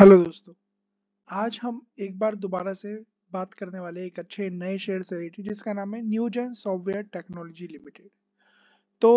hello दोस्तों आज हम एक बार दोबारा से बात करने वाले एक अच्छे नए शेयर से रिलेटेड जिसका नाम है न्यूजन सॉफ्टवेयर टेक्नोलॉजी लिमिटेड तो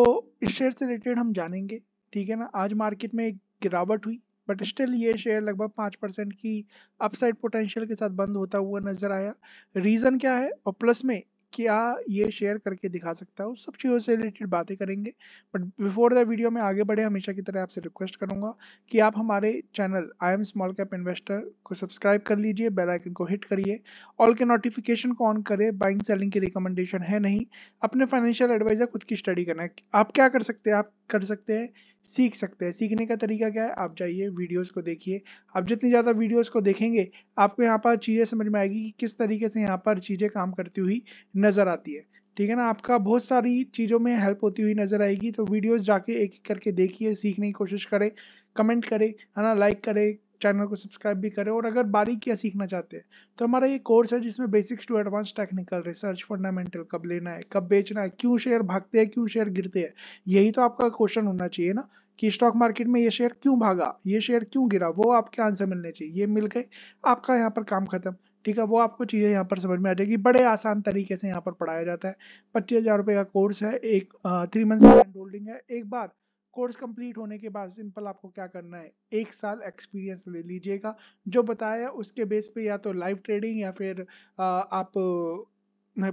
इस शेयर से रिलेटेड हम जानेंगे ठीक है ना आज मार्केट में एक गिरावट हुई बट स्टिल ये शेयर लगभग पाँच परसेंट की अपसाइड पोटेंशियल के साथ बंद होता हुआ नजर आया रीज़न क्या है और प्लस में क्या ये शेयर करके दिखा सकता हूँ सब चीज़ों से रिलेटेड बातें करेंगे बट बिफोर द वीडियो में आगे बढ़े हमेशा की तरह आपसे रिक्वेस्ट करूँगा कि आप हमारे channel I am small cap investor को सब्सक्राइब कर लीजिए बेल आइकन को हिट करिए ऑल के नोटिफिकेशन को ऑन करें बाइंग सेलिंग की रिकमेंडेशन है नहीं अपने फाइनेंशियल एडवाइजर खुद की स्टडी करना है आप क्या कर सकते हैं आप कर सकते हैं सीख सकते हैं सीखने का तरीका क्या है आप जाइए वीडियोस को देखिए आप जितनी ज़्यादा वीडियोस को देखेंगे आपको यहाँ पर चीज़ें समझ में आएगी कि किस तरीके से यहाँ पर चीज़ें काम करती हुई नज़र आती है ठीक है ना आपका बहुत सारी चीज़ों में हेल्प होती हुई नज़र आएगी तो वीडियोस जाके एक एक करके देखिए सीखने की कोशिश करें कमेंट करें है ना लाइक करें चैनल को सब्सक्राइब भी करें और अगर बारीकियाँ सीखना चाहते हैं तो हमारा ये कोर्स है जिसमें basics to advance technical research fundamental कब लेना है कब बेचना है क्यों शेयर भागते हैं क्यों शेयर गिरते हैं यही तो आपका क्वेश्चन होना चाहिए ना कि स्टॉक मार्केट में ये शेयर क्यों भागा ये शेयर क्यों गिरा वो आपके आंसर मिलने चाहिए ये मिल गए आपका यहाँ पर काम खत्म ठीक है वो आपको चीज़ें यहाँ पर समझ में आ जाएगी बड़े आसान तरीके से यहाँ पर पढ़ाया जाता है पच्चीस हज़ार रुपये का कोर्स है एक थ्री मंथ्स होल्डिंग है एक बार कोर्स कंप्लीट होने के बाद सिंपल आपको क्या करना है एक साल एक्सपीरियंस ले लीजिएगा जो बताया उसके बेस पे या तो लाइव ट्रेडिंग या फिर आप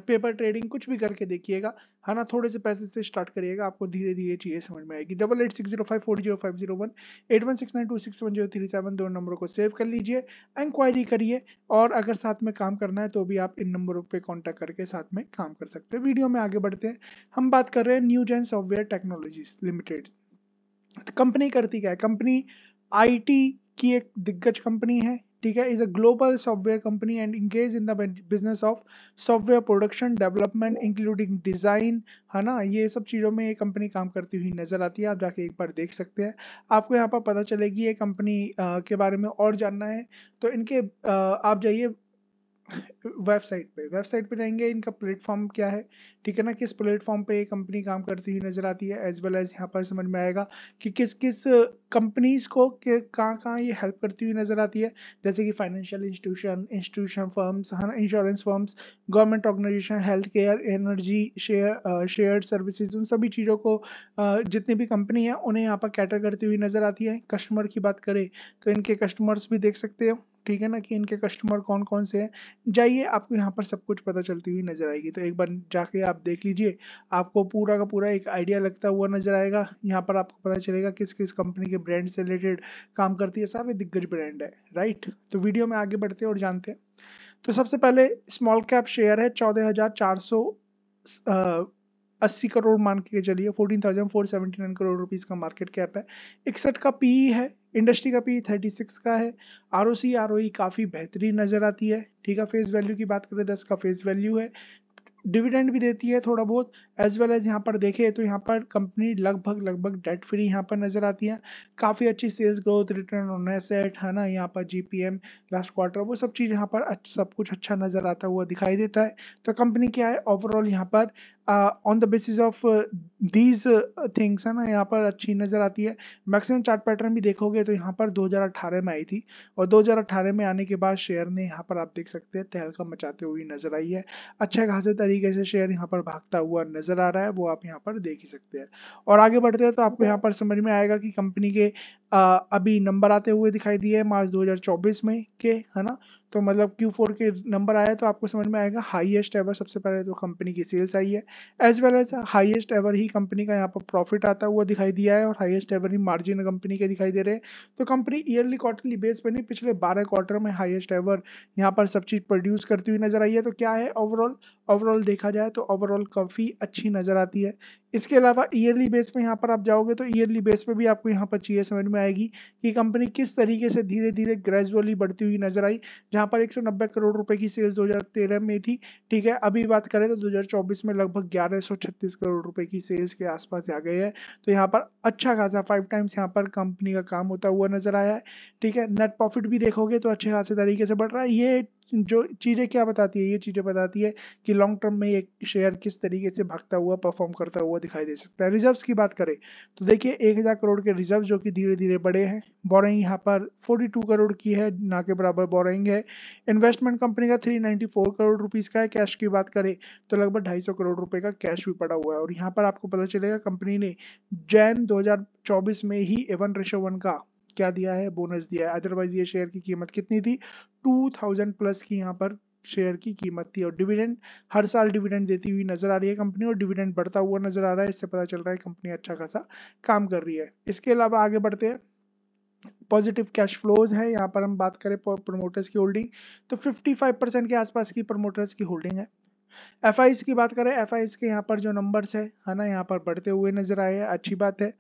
पेपर ट्रेडिंग कुछ भी करके देखिएगा है ना थोड़े से पैसे से स्टार्ट करिएगा आपको धीरे धीरे चीज़ें समझ में आएगी double eight six zero five four zero five zero one eight one six nine two six one zero three seven दो नंबरों को सेव कर लीजिए इंक्वायरी करिए और अगर साथ में काम करना है तो भी आप इन नंबरों पर कॉन्टैक्ट करके साथ में काम कर सकते हैं वीडियो में आगे बढ़ते हैं हम बात कर रहे हैं New Gen Software Technologies Limited तो कंपनी करती क्या है कंपनी आईटी की एक दिग्गज कंपनी है ठीक है is a global software company and engage in the business of software production development including design है ना ये सब चीज़ों में ये कंपनी काम करती हुई नज़र आती है आप जाके एक बार देख सकते हैं आपको यहाँ पर पता चलेगी ये कंपनी के बारे में और जानना है तो इनके आप जाइए वेबसाइट पे वेबसाइट पे रहेंगे इनका प्लेटफॉर्म क्या है ठीक है ना किस प्लेटफॉर्म पे ये कंपनी काम करती हुई नजर आती है एज वेल एज यहाँ पर समझ में आएगा कि किस किस कंपनीज को कहाँ कहाँ ये हेल्प करती हुई नजर आती है जैसे कि फाइनेंशियल इंस्टीट्यूशन इंस्टीट्यूशन फर्म्स है ना insurance firms government organisation health care energy share share services उन सभी चीज़ों को जितनी भी कंपनी है उन्हें यहाँ पर कैटर करती हुई नजर आती है कस्टमर की बात करें तो इनके कस्टमर्स भी देख सकते हो ठीक है ना कि इनके कस्टमर कौन कौन से हैं जाइए आपको यहाँ पर सब कुछ पता चलती हुई नज़र आएगी तो एक बार जाके आप देख लीजिए आपको पूरा का पूरा एक आइडिया लगता हुआ नज़र आएगा यहाँ पर आपको पता चलेगा किस किस कंपनी के ब्रांड से रिलेटेड काम करती है सारे दिग्गज ब्रांड है राइट तो वीडियो में आगे बढ़ते हैं और जानते हैं तो सबसे पहले स्मॉल कैप शेयर है चौदह हजार चार सौ अस्सी करोड़ मान के चलिए fourteen thousand four seventy nine crore rupees का मार्केट कैप है इकसठ का पी है इंडस्ट्री का पी थर्टी सिक्स का है R O C R O E e काफ़ी बेहतरीन नज़र आती है ठीक है फेस वैल्यू की बात करें दस का फेस वैल्यू है डिविडेंड भी देती है थोड़ा बहुत एज वेल एज यहाँ पर देखे तो यहाँ पर कंपनी लगभग लगभग डेट फ्री यहाँ पर नज़र आती है काफ़ी अच्छी sales growth return on asset है ना यहाँ पर जीपीएम लास्ट क्वार्टर वो सब चीज़ यहाँ पर अच्छा, सब कुछ अच्छा नज़र आता हुआ दिखाई देता है तो कंपनी क्या है ओवरऑल यहाँ पर on the basis of these things है ना यहाँ पर अच्छी नज़र आती है मैक्सिमम चार्ट पैटर्न भी देखोगे तो यहाँ पर 2018 में आई थी और 2018 में आने के बाद शेयर ने यहाँ पर आप देख सकते हैं तहलका मचाते हुए नज़र आई है अच्छे खासे तरीके से शेयर यहाँ पर भागता हुआ नज़र आ रहा है वो आप यहाँ पर देख ही सकते हैं और आगे बढ़ते हैं तो आपको यहाँ पर समझ में आएगा कि कंपनी के अभी नंबर आते हुए दिखाई दिए मार्च 2024 में के है ना तो मतलब Q4 के नंबर आया तो आपको समझ में आएगा हाईएस्ट एवर सबसे पहले तो कंपनी की सेल्स आई है as well as highest ever ही कंपनी का यहाँ पर प्रॉफिट आता हुआ दिखाई दिया है और हाईएस्ट एवर ही मार्जिन कंपनी के दिखाई दे रहे हैं तो कंपनी ईयरली क्वार्टरली बेस पर नहीं पिछले बारह क्वार्टर में हाइएस्ट एवर यहाँ पर सब चीज़ प्रोड्यूस करती हुई नजर आई है तो क्या है ओवरऑल ओवरऑल देखा जाए तो ओवरऑल काफ़ी अच्छी नज़र आती है इसके अलावा ईयरली बेस पर यहाँ पर आप जाओगे तो ईयरली बेस पर भी आपको यहाँ पर चाहिए समझ में में आएगी कि कंपनी किस तरीके से धीरे धीरे ग्रेजुअली बढ़ती हुई नजर आई जहां पर 190 करोड़ रुपए की सेल्स 2013 में थी ठीक है अभी बात करें तो 2024 में लगभग 1136 करोड़ रुपए की सेल्स के आसपास आ गए हैं तो यहाँ पर अच्छा खासा फाइव टाइम्स यहाँ पर कंपनी का काम होता हुआ नजर आया है ठीक है नेट प्रॉफिट भी देखोगे तो अच्छे खासे तरीके से बढ़ रहा है ये जो चीज़ें क्या बताती है ये चीज़ें बताती है कि लॉन्ग टर्म में एक शेयर किस तरीके से भागता हुआ परफॉर्म करता हुआ दिखाई दे सकता है रिजर्व्स की बात करें तो देखिए एक हज़ार करोड़ के रिजर्व जो कि धीरे धीरे बड़े हैं बोरिंग यहाँ पर फोर्टी टू करोड़ की है ना के बराबर बोरिंग है इन्वेस्टमेंट कंपनी का three ninety four crore rupees का है कैश की बात करें तो लगभग ढाई सौ करोड़ रुपये का कैश भी पड़ा हुआ है और यहाँ पर आपको पता चलेगा कंपनी ने जैन दो हजार चौबीस में ही एवन रेशो वन का क्या दिया है बोनस दिया है अदरवाइज ये शेयर की कीमत कितनी थी 2000 प्लस की यहाँ पर शेयर की कीमत थी और डिविडेंड हर साल डिविडेंड देती हुई नजर आ रही है कंपनी और डिविडेंड बढ़ता हुआ नजर आ रहा है इससे पता चल रहा है कंपनी अच्छा खासा काम कर रही है इसके अलावा आगे बढ़ते हैं पॉजिटिव कैश फ्लोज है यहाँ पर हम बात करें प्रमोटर्स की होल्डिंग तो 55 परसेंट के आसपास की प्रमोटर्स की होल्डिंग है एफ की बात करें एफ के यहाँ पर जो नंबर्स है है ना यहाँ पर बढ़ते हुए नजर आए हैं अच्छी बात है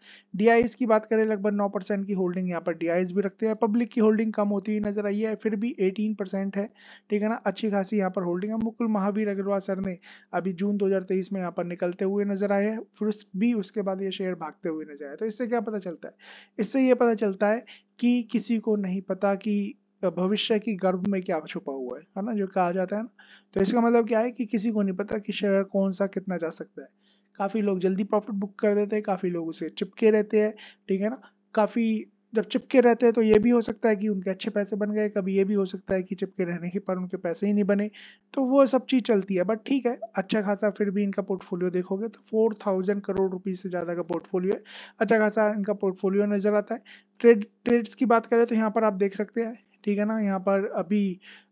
डी की बात करें लगभग 9 परसेंट की होल्डिंग यहाँ पर डी भी रखते हैं पब्लिक की होल्डिंग कम होती हुई नजर आई है फिर भी 18 परसेंट है ठीक है ना अच्छी खासी यहाँ पर होल्डिंग है मुकुल महावीर अग्रवाल सर ने अभी जून दो में यहाँ पर निकलते हुए नजर आए हैं फिर भी उसके बाद ये शेयर भागते हुए नजर आए तो इससे क्या पता चलता है इससे ये पता चलता है कि किसी को नहीं पता कि भविष्य की गर्भ में क्या छुपा हुआ है है ना जो कहा जाता है ना तो इसका मतलब क्या है कि किसी को नहीं पता कि शेयर कौन सा कितना जा सकता है काफ़ी लोग जल्दी प्रॉफिट बुक कर देते हैं काफ़ी लोग उसे चिपके रहते हैं ठीक है ना काफ़ी जब चिपके रहते हैं तो ये भी हो सकता है कि उनके अच्छे पैसे बन गए कभी ये भी हो सकता है कि चिपके रहने के पर उनके पैसे ही नहीं बने तो वो सब चीज़ चलती है बट ठीक है अच्छा खासा फिर भी इनका पोर्टफोलियो देखोगे तो फोर थाउजेंड करोड़ रुपीज़ से ज़्यादा का पोर्टफोलियो है अच्छा खासा इनका पोर्टफोलियो नज़र आता है ट्रेड ट्रेड्स की बात करें तो यहाँ पर आप देख सकते हैं ठीक है ना यहाँ पर अभी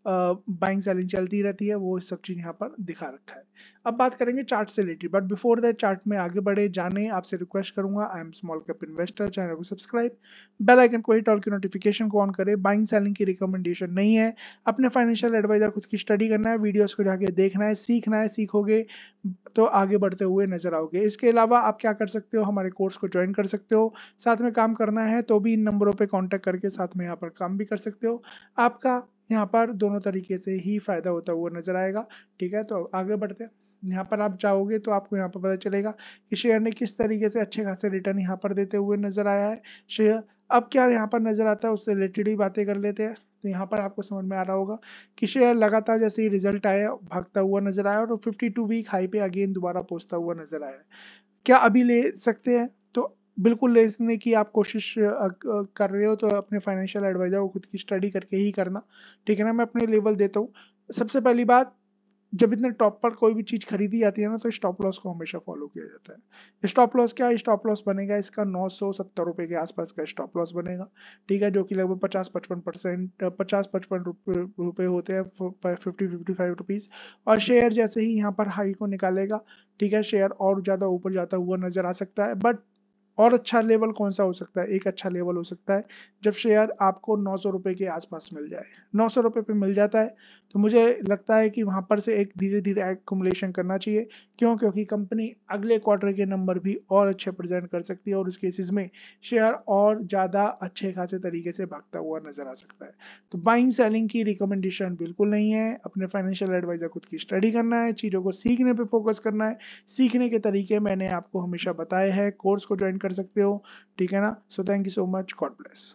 बाइंग सेलिंग चलती रहती है वो सब चीज़ यहाँ पर दिखा रखा है अब बात करेंगे चार्ट से related but before that chart में आगे बढ़े जाने आपसे रिक्वेस्ट करूंगा I am small cap investor channel को सब्सक्राइब बेल आइकन को हिट और की नोटिफिकेशन को ऑन करें बाइंग सेलिंग की रिकमेंडेशन नहीं है अपने फाइनेंशियल एडवाइजर खुद की स्टडी करना है वीडियोज को जाके देखना है सीखना है सीखोगे तो आगे बढ़ते हुए नजर आओगे इसके अलावा आप क्या कर सकते हो हमारे कोर्स को ज्वाइन कर सकते हो साथ में काम करना है तो भी इन नंबरों पर कॉन्टेक्ट करके साथ में यहाँ पर काम भी कर सकते हो आपका यहाँ पर दोनों तरीके से ही फ़ायदा होता हुआ नज़र आएगा ठीक है तो आगे बढ़ते हैं यहाँ पर आप जाओगे तो आपको यहाँ पर पता चलेगा कि शेयर ने किस तरीके से अच्छे खासे रिटर्न यहाँ पर देते हुए नज़र आया है शेयर अब क्या यहाँ पर नज़र आता है उससे रिलेटेड ही बातें कर लेते हैं तो यहाँ पर आपको समझ में आ रहा होगा कि शेयर लगातार जैसे ही रिजल्ट आया भागता हुआ नजर आया और 52 वीक हाई पे अगेन दोबारा पहुंचता हुआ नजर आया क्या अभी ले सकते हैं बिल्कुल लेने की आप कोशिश कर रहे हो तो अपने फाइनेंशियल एडवाइजर को खुद की स्टडी करके ही करना ठीक है ना मैं अपने लेवल देता हूँ सबसे पहली बात जब इतने टॉप पर कोई भी चीज़ खरीदी जाती है ना तो स्टॉप लॉस को हमेशा फॉलो किया जाता है स्टॉप लॉस क्या स्टॉप लॉस बनेगा इसका नौ सौ सत्तर रुपये के आसपास का स्टॉप लॉस बनेगा ठीक है जो कि लगभग पचास पचपन परसेंट पचास पचपन रुपये होते हैं फिफ्टी फिफ्टी फाइव रुपीज़ और शेयर जैसे ही यहाँ पर हाई को निकालेगा ठीक है शेयर और ज़्यादा ऊपर जाता हुआ नज़र आ सकता है बट और अच्छा लेवल कौन सा हो सकता है एक अच्छा लेवल हो सकता है जब शेयर आपको नौ सौ रुपये के आसपास मिल जाए नौ सौ रुपये पर मिल जाता है तो मुझे लगता है कि वहाँ पर से एक धीरे धीरे एकुमुलेशन करना चाहिए क्यों क्योंकि कंपनी अगले क्वार्टर के नंबर भी और अच्छे प्रेजेंट कर सकती है और उस केसेस में शेयर और ज़्यादा अच्छे खासे तरीके से भागता हुआ नजर आ सकता है तो बाइंग सेलिंग की रिकमेंडेशन बिल्कुल नहीं है अपने फाइनेंशियल एडवाइज़र खुद की स्टडी करना है चीज़ों को सीखने पर फोकस करना है सीखने के तरीके मैंने आपको हमेशा बताए हैं कोर्स को ज्वाइन कर सकते हो ठीक है ना so thank you so much God bless